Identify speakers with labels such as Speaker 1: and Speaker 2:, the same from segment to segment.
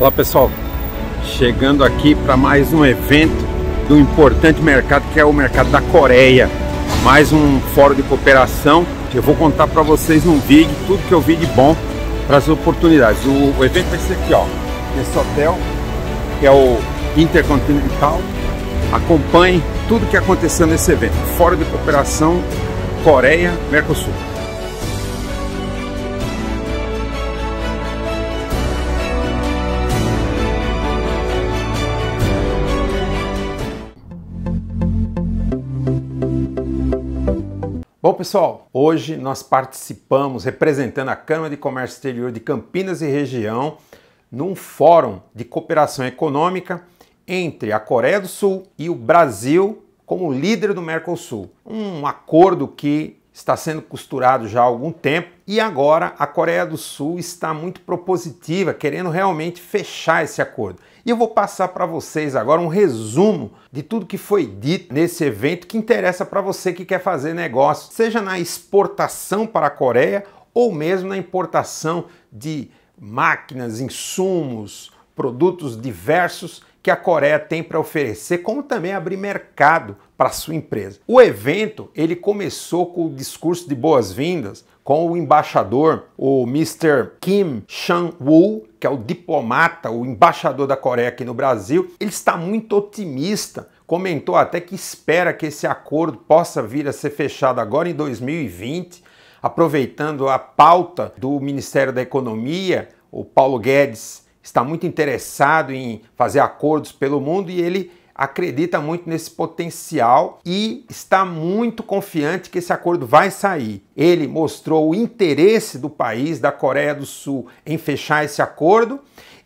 Speaker 1: Olá pessoal, chegando aqui para mais um evento do importante mercado que é o mercado da Coreia. Mais um fórum de cooperação. Eu vou contar para vocês num vídeo tudo que eu vi de bom para as oportunidades. O, o, evento vai ser aqui, ó, nesse hotel, que é o Intercontinental. Acompanhe tudo que aconteceu nesse evento. Fórum de cooperação Coreia-Mercosul. Bom, pessoal, hoje nós participamos representando a Câmara de Comércio Exterior de Campinas e região num fórum de cooperação econômica entre a Coreia do Sul e o Brasil como líder do Mercosul. Um acordo que está sendo costurado já há algum tempo e agora a Coreia do Sul está muito propositiva, querendo realmente fechar esse acordo. E eu vou passar para vocês agora um resumo de tudo que foi dito nesse evento que interessa para você que quer fazer negócio, seja na exportação para a Coreia ou mesmo na importação de máquinas, insumos, produtos diversos que a Coreia tem para oferecer, como também abrir mercado para sua empresa. O evento ele começou com o discurso de boas-vindas com o embaixador, o Mr. Kim Chang-woo, que é o diplomata, o embaixador da Coreia aqui no Brasil. Ele está muito otimista comentou até que espera que esse acordo possa vir a ser fechado agora em 2020, aproveitando a pauta do Ministério da Economia, o Paulo Guedes está muito interessado em fazer acordos pelo mundo e ele acredita muito nesse potencial e está muito confiante que esse acordo vai sair. Ele mostrou o interesse do país, da Coreia do Sul, em fechar esse acordo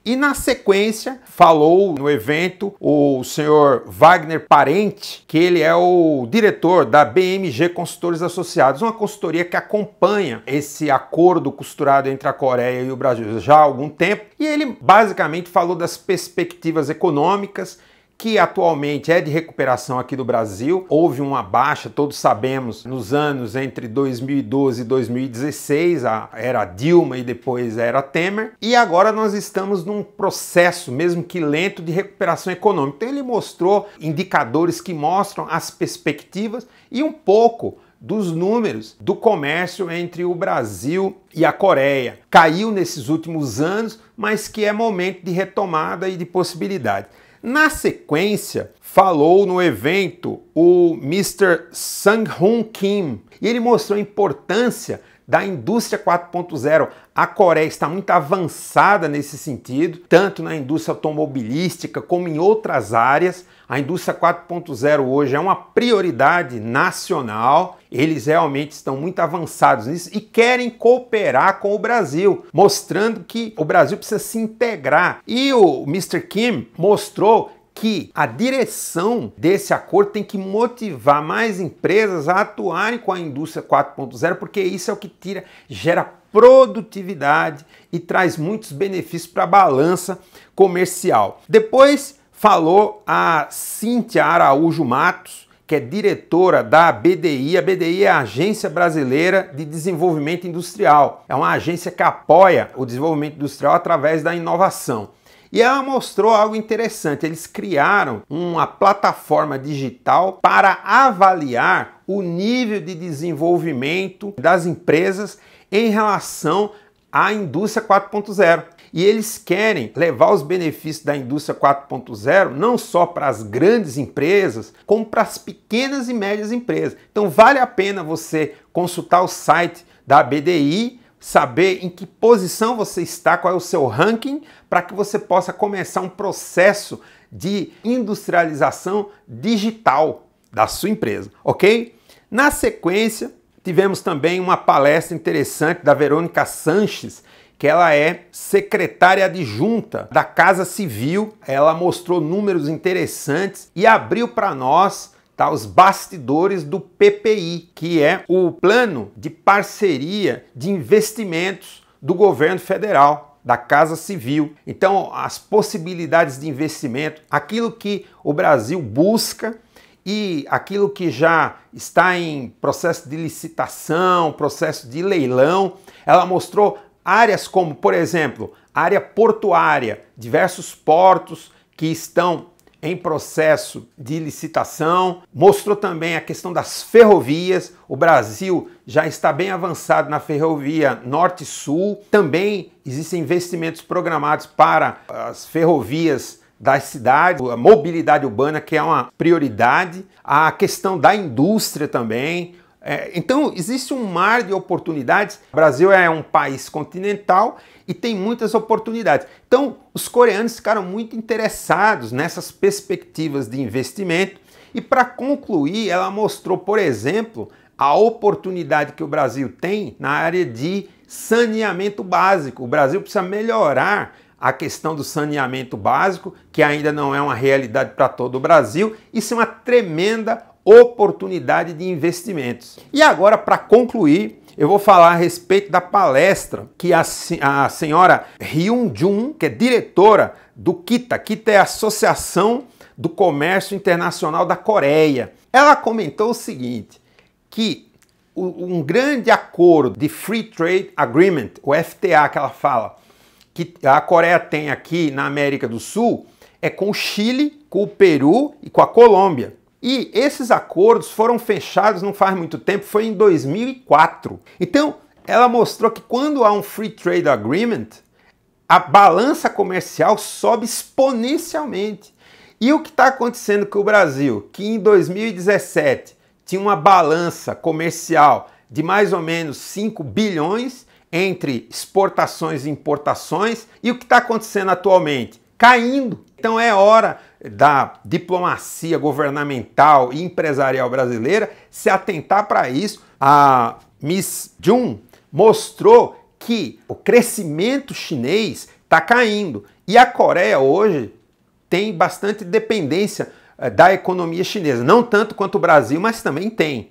Speaker 1: e na sequência, falou no evento o senhor Wagner Parente, que ele é o diretor da BMG Consultores Associados, uma consultoria que acompanha esse acordo costurado entre a Coreia e o Brasil já há algum tempo. E ele basicamente falou das perspectivas econômicas que atualmente é de recuperação aqui do Brasil. Houve uma baixa, todos sabemos, nos anos entre 2012 e 2016, a era Dilma e depois a era Temer. E agora nós estamos num processo, mesmo que lento, de recuperação econômica. Então ele mostrou indicadores que mostram as perspectivas e um pouco dos números do comércio entre o Brasil e a Coreia. Caiu nesses últimos anos, mas que é momento de retomada e de possibilidade. Na sequência, falou no evento o Mr. Sang-hoon Kim e ele mostrou a importância da indústria 4.0. A Coreia está muito avançada nesse sentido, tanto na indústria automobilística como em outras áreas. A indústria 4.0 hoje é uma prioridade nacional. Eles realmente estão muito avançados nisso e querem cooperar com o Brasil, mostrando que o Brasil precisa se integrar. E o Mr. Kim mostrou que a direção desse acordo tem que motivar mais empresas a atuarem com a indústria 4.0, porque isso é o que tira, gera produtividade e traz muitos benefícios para a balança comercial. Depois falou a Cíntia Araújo Matos, que é diretora da BDI. A BDI é a Agência Brasileira de Desenvolvimento Industrial. É uma agência que apoia o desenvolvimento industrial através da inovação. E ela mostrou algo interessante: eles criaram uma plataforma digital para avaliar o nível de desenvolvimento das empresas em relação à indústria 4.0. E eles querem levar os benefícios da indústria 4.0 não só para as grandes empresas, como para as pequenas e médias empresas. Então vale a pena você consultar o site da BDI saber em que posição você está, qual é o seu ranking, para que você possa começar um processo de industrialização digital da sua empresa, ok? Na sequência, tivemos também uma palestra interessante da Verônica Sanches, que ela é secretária adjunta da Casa Civil. Ela mostrou números interessantes e abriu para nós tá? os bastidores do PPI, que é o plano de parceria de investimentos do governo federal da Casa Civil. Então, as possibilidades de investimento, aquilo que o Brasil busca e aquilo que já está em processo de licitação, processo de leilão, ela mostrou áreas como, por exemplo, área portuária, diversos portos que estão em processo de licitação, mostrou também a questão das ferrovias. O Brasil já está bem avançado na ferrovia Norte-Sul. Também existem investimentos programados para as ferrovias das cidades, a mobilidade urbana, que é uma prioridade, a questão da indústria também, é, então, existe um mar de oportunidades. O Brasil é um país continental e tem muitas oportunidades. Então, os coreanos ficaram muito interessados nessas perspectivas de investimento. E para concluir, ela mostrou, por exemplo, a oportunidade que o Brasil tem na área de saneamento básico. O Brasil precisa melhorar a questão do saneamento básico, que ainda não é uma realidade para todo o Brasil. Isso é uma tremenda oportunidade de investimentos. E agora, para concluir, eu vou falar a respeito da palestra que a, a senhora Hyun Jun, que é diretora do KITA, KITA é a Associação do Comércio Internacional da Coreia. Ela comentou o seguinte, que um grande acordo de Free Trade Agreement, o FTA que ela fala, que a Coreia tem aqui na América do Sul, é com o Chile, com o Peru e com a Colômbia. E esses acordos foram fechados não faz muito tempo, foi em 2004. Então, ela mostrou que quando há um free trade agreement, a balança comercial sobe exponencialmente. E o que está acontecendo com o Brasil? Que em 2017 tinha uma balança comercial de mais ou menos 5 bilhões entre exportações e importações. E o que está acontecendo atualmente? caindo. Então é hora da diplomacia governamental e empresarial brasileira se atentar para isso. A Miss Jun mostrou que o crescimento chinês está caindo e a Coreia hoje tem bastante dependência eh, da economia chinesa, não tanto quanto o Brasil, mas também tem.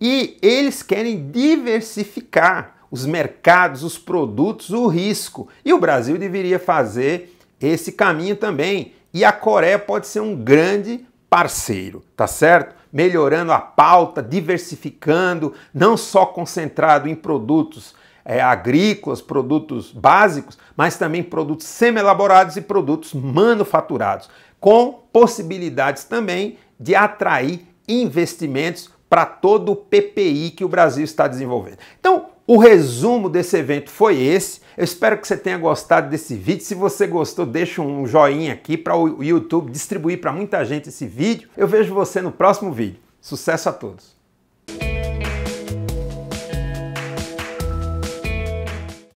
Speaker 1: E eles querem diversificar os mercados, os produtos, o risco. E o Brasil deveria fazer esse caminho também. E a Coreia pode ser um grande parceiro, tá certo? Melhorando a pauta, diversificando, não só concentrado em produtos é, agrícolas, produtos básicos, mas também produtos semi-elaborados e produtos manufaturados, com possibilidades também de atrair investimentos para todo o PPI que o Brasil está desenvolvendo. Então, o resumo desse evento foi esse. Eu espero que você tenha gostado desse vídeo. Se você gostou, deixa um joinha aqui para o YouTube distribuir para muita gente esse vídeo. Eu vejo você no próximo vídeo. Sucesso a todos!